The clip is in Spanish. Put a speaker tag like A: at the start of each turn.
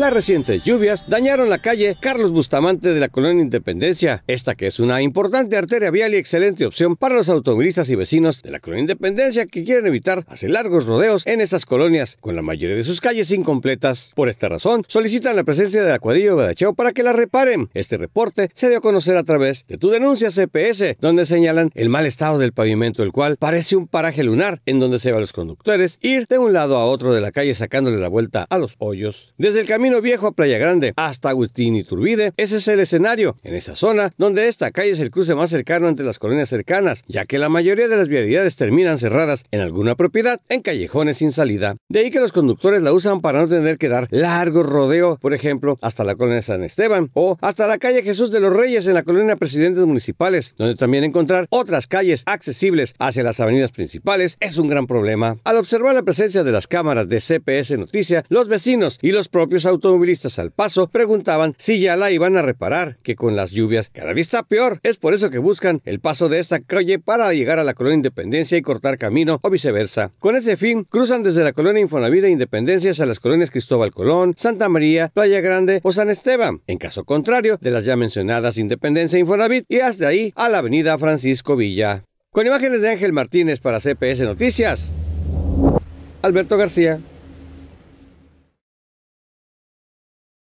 A: Las recientes lluvias dañaron la calle Carlos Bustamante de la colonia Independencia, esta que es una importante arteria vial y excelente opción para los automovilistas y vecinos de la colonia Independencia que quieren evitar hacer largos rodeos en esas colonias, con la mayoría de sus calles incompletas. Por esta razón, solicitan la presencia del acuadillo Badacheo para que la reparen. Este reporte se dio a conocer a través de tu denuncia CPS, donde señalan el mal estado del pavimento, el cual parece un paraje lunar en donde se va a los conductores ir de un lado a otro de la calle sacándole la vuelta a los hoyos. Desde el camino Viejo a Playa Grande hasta Agustín Iturbide, ese es el escenario en esa zona donde esta calle es el cruce más cercano entre las colonias cercanas, ya que la mayoría de las vialidades terminan cerradas en alguna propiedad en callejones sin salida. De ahí que los conductores la usan para no tener que dar largo rodeo, por ejemplo, hasta la colonia San Esteban o hasta la calle Jesús de los Reyes en la colonia Presidentes Municipales, donde también encontrar otras calles accesibles hacia las avenidas principales es un gran problema. Al observar la presencia de las cámaras de CPS Noticia, los vecinos y los propios automovilistas al paso preguntaban si ya la iban a reparar, que con las lluvias cada vista está peor. Es por eso que buscan el paso de esta calle para llegar a la colonia Independencia y cortar camino o viceversa. Con ese fin, cruzan desde la colonia Infonavida e Independencia a las colonias Cristóbal Colón, Santa María, Playa Grande o San Esteban. En caso contrario, de las ya mencionadas Independencia e Infonavit y hasta ahí a la avenida Francisco Villa. Con imágenes de Ángel Martínez para CPS Noticias, Alberto García.